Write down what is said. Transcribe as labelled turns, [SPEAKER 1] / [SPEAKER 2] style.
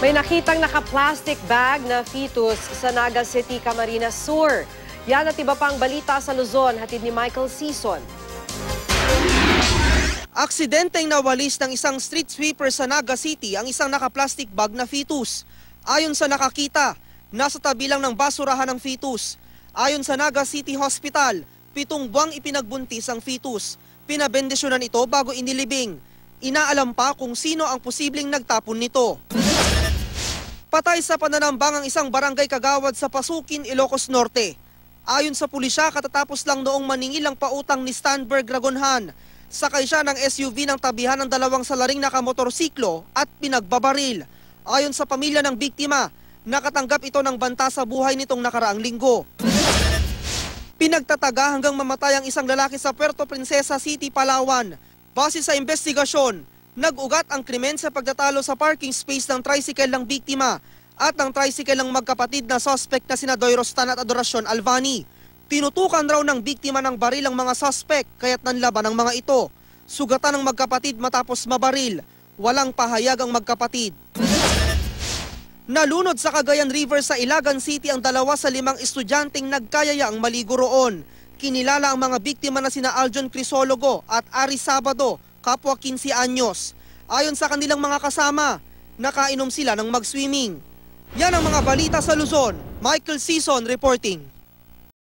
[SPEAKER 1] May nakitang naka-plastic bag na fetus sa Naga City, Camarines Sur. Yan at iba pang balita sa Luzon, hatid ni Michael Season. Aksidenteng nawalis ng isang street sweeper sa Naga City ang isang naka-plastic bag na fetus. Ayon sa nakakita, nasa tabi lang ng basurahan ng fetus. Ayon sa Naga City Hospital, pitong buwang ipinagbuntis ang fetus. Pinabendisyonan ito bago inilibing. Inaalam pa kung sino ang posibleng nagtapon nito. Patay sa pananambang ang isang barangay kagawad sa Pasukin, Ilocos Norte. Ayon sa pulisya, katatapos lang noong maningil ang pautang ni Stanberg Ragonhan. Sakay siya ng SUV ng tabihan ng dalawang salaring nakamotorsiklo at pinagbabaril. Ayon sa pamilya ng biktima, nakatanggap ito ng banta sa buhay nitong nakaraang linggo. Pinagtataga hanggang mamatay ang isang lalaki sa Puerto Princesa City, Palawan. Base sa investigasyon, Nagugat ang krimen sa pagtatalo sa parking space ng tricycle ng biktima at ng tricycle ng magkapatid na suspect na sina Doyrostan at Adoracion Alvani. Tinutukan raw ng biktima ng baril ang mga suspect kaya't nanlaban ang mga ito. Sugatan ng magkapatid matapos mabaril. Walang pahayag ang magkapatid. Nalunod sa Cagayan River sa Ilagan City ang dalawa sa limang estudyanteng nagkayayaang maligo roon. Kinilala ang mga biktima na sina Aljon Crisologo at Ari Sabado, kapwa 15 anyos. Ayon sa kanilang mga kasama, nakainom sila ng mag-swimming. Yan ang mga balita sa Luzon. Michael Season reporting.